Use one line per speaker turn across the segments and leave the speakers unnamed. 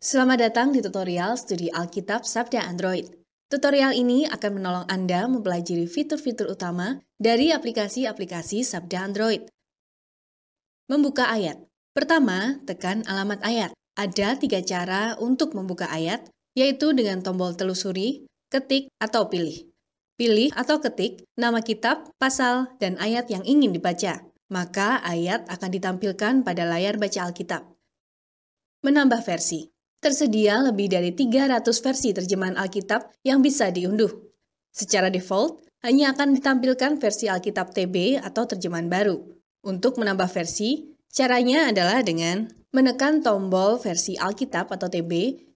Selamat datang di tutorial studi Alkitab Sabda Android. Tutorial ini akan menolong Anda mempelajari fitur-fitur utama dari aplikasi-aplikasi Sabda Android. Membuka ayat. Pertama, tekan alamat ayat. Ada tiga cara untuk membuka ayat, yaitu dengan tombol telusuri, ketik, atau pilih. Pilih atau ketik nama kitab, pasal, dan ayat yang ingin dibaca. Maka ayat akan ditampilkan pada layar baca Alkitab. Menambah versi tersedia lebih dari 300 versi terjemahan Alkitab yang bisa diunduh. Secara default, hanya akan ditampilkan versi Alkitab TB atau terjemahan baru. Untuk menambah versi, caranya adalah dengan menekan tombol versi Alkitab atau TB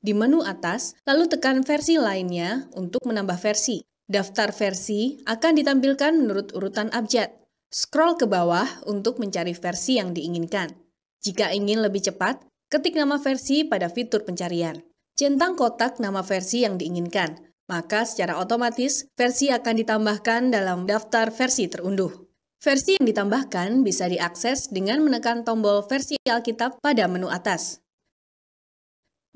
di menu atas, lalu tekan versi lainnya untuk menambah versi. Daftar versi akan ditampilkan menurut urutan abjad. Scroll ke bawah untuk mencari versi yang diinginkan. Jika ingin lebih cepat, Ketik nama versi pada fitur pencarian. Centang kotak nama versi yang diinginkan, maka secara otomatis versi akan ditambahkan dalam daftar versi terunduh. Versi yang ditambahkan bisa diakses dengan menekan tombol versi Alkitab pada menu atas.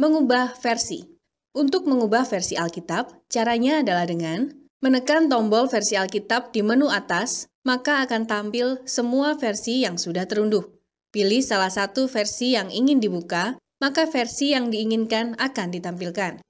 Mengubah versi. Untuk mengubah versi Alkitab, caranya adalah dengan menekan tombol versi Alkitab di menu atas, maka akan tampil semua versi yang sudah terunduh. Pilih salah satu versi yang ingin dibuka, maka versi yang diinginkan akan ditampilkan.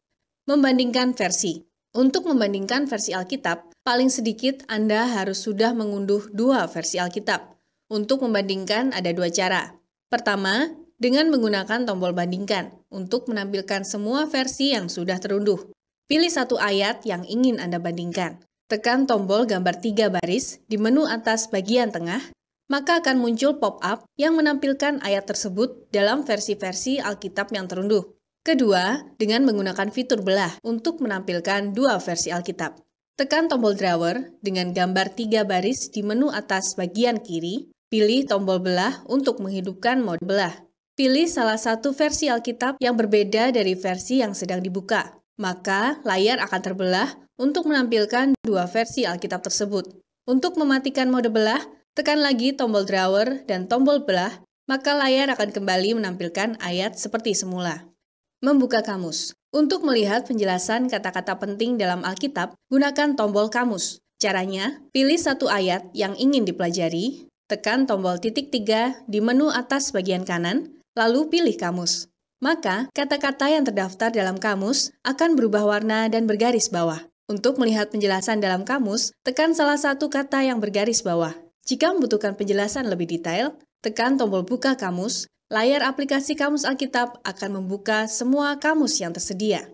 Membandingkan versi. Untuk membandingkan versi Alkitab, paling sedikit Anda harus sudah mengunduh dua versi Alkitab. Untuk membandingkan ada dua cara. Pertama, dengan menggunakan tombol bandingkan untuk menampilkan semua versi yang sudah terunduh. Pilih satu ayat yang ingin Anda bandingkan. Tekan tombol gambar tiga baris di menu atas bagian tengah maka akan muncul pop-up yang menampilkan ayat tersebut dalam versi-versi Alkitab yang terunduh. Kedua, dengan menggunakan fitur belah untuk menampilkan dua versi Alkitab. Tekan tombol drawer dengan gambar tiga baris di menu atas bagian kiri, pilih tombol belah untuk menghidupkan mode belah. Pilih salah satu versi Alkitab yang berbeda dari versi yang sedang dibuka. Maka, layar akan terbelah untuk menampilkan dua versi Alkitab tersebut. Untuk mematikan mode belah, Tekan lagi tombol drawer dan tombol belah, maka layar akan kembali menampilkan ayat seperti semula. Membuka kamus. Untuk melihat penjelasan kata-kata penting dalam Alkitab, gunakan tombol kamus. Caranya, pilih satu ayat yang ingin dipelajari, tekan tombol titik tiga di menu atas bagian kanan, lalu pilih kamus. Maka, kata-kata yang terdaftar dalam kamus akan berubah warna dan bergaris bawah. Untuk melihat penjelasan dalam kamus, tekan salah satu kata yang bergaris bawah. Jika membutuhkan penjelasan lebih detail, tekan tombol buka kamus, layar aplikasi Kamus Alkitab akan membuka semua kamus yang tersedia.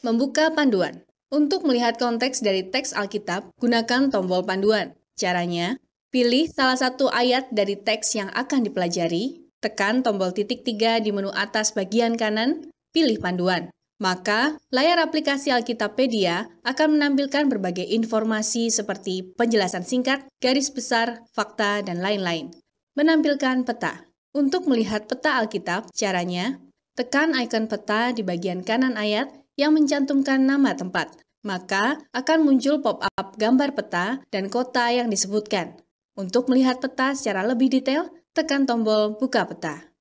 Membuka panduan. Untuk melihat konteks dari teks Alkitab, gunakan tombol panduan. Caranya, pilih salah satu ayat dari teks yang akan dipelajari, tekan tombol titik tiga di menu atas bagian kanan, pilih panduan. Maka, layar aplikasi Alkitabpedia akan menampilkan berbagai informasi seperti penjelasan singkat, garis besar, fakta, dan lain-lain. Menampilkan peta. Untuk melihat peta Alkitab, caranya tekan ikon peta di bagian kanan ayat yang mencantumkan nama tempat. Maka, akan muncul pop-up gambar peta dan kota yang disebutkan. Untuk melihat peta secara lebih detail, tekan tombol buka peta.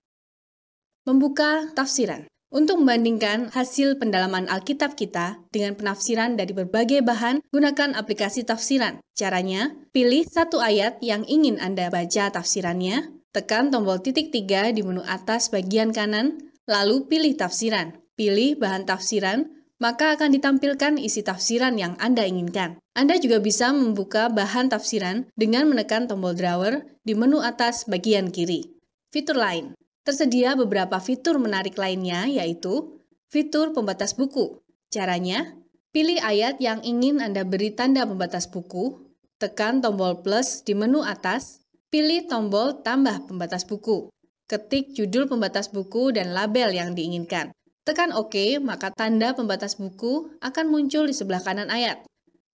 Membuka tafsiran. Untuk membandingkan hasil pendalaman Alkitab kita dengan penafsiran dari berbagai bahan, gunakan aplikasi tafsiran. Caranya, pilih satu ayat yang ingin Anda baca tafsirannya, tekan tombol titik tiga di menu atas bagian kanan, lalu pilih tafsiran. Pilih bahan tafsiran, maka akan ditampilkan isi tafsiran yang Anda inginkan. Anda juga bisa membuka bahan tafsiran dengan menekan tombol drawer di menu atas bagian kiri. Fitur lain, Tersedia beberapa fitur menarik lainnya yaitu fitur pembatas buku. Caranya, pilih ayat yang ingin Anda beri tanda pembatas buku, tekan tombol plus di menu atas, pilih tombol tambah pembatas buku, ketik judul pembatas buku dan label yang diinginkan. Tekan OK, maka tanda pembatas buku akan muncul di sebelah kanan ayat.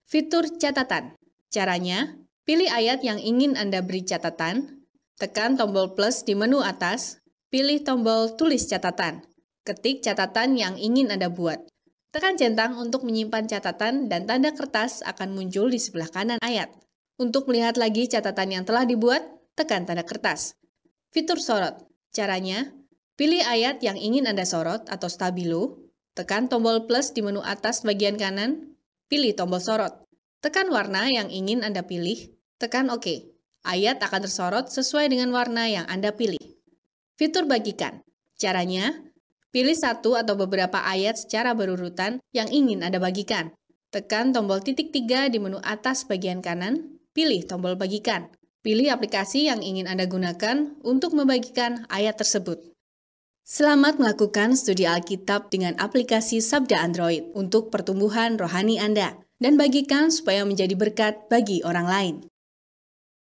Fitur catatan. Caranya, pilih ayat yang ingin Anda beri catatan, tekan tombol plus di menu atas, Pilih tombol tulis catatan. Ketik catatan yang ingin Anda buat. Tekan centang untuk menyimpan catatan dan tanda kertas akan muncul di sebelah kanan ayat. Untuk melihat lagi catatan yang telah dibuat, tekan tanda kertas. Fitur sorot. Caranya, pilih ayat yang ingin Anda sorot atau stabilo, tekan tombol plus di menu atas bagian kanan, pilih tombol sorot. Tekan warna yang ingin Anda pilih, tekan OK. Ayat akan tersorot sesuai dengan warna yang Anda pilih. Fitur bagikan. Caranya, pilih satu atau beberapa ayat secara berurutan yang ingin Anda bagikan. Tekan tombol titik tiga di menu atas bagian kanan, pilih tombol bagikan. Pilih aplikasi yang ingin Anda gunakan untuk membagikan ayat tersebut. Selamat melakukan studi Alkitab dengan aplikasi Sabda Android untuk pertumbuhan rohani Anda dan bagikan supaya menjadi berkat bagi orang lain.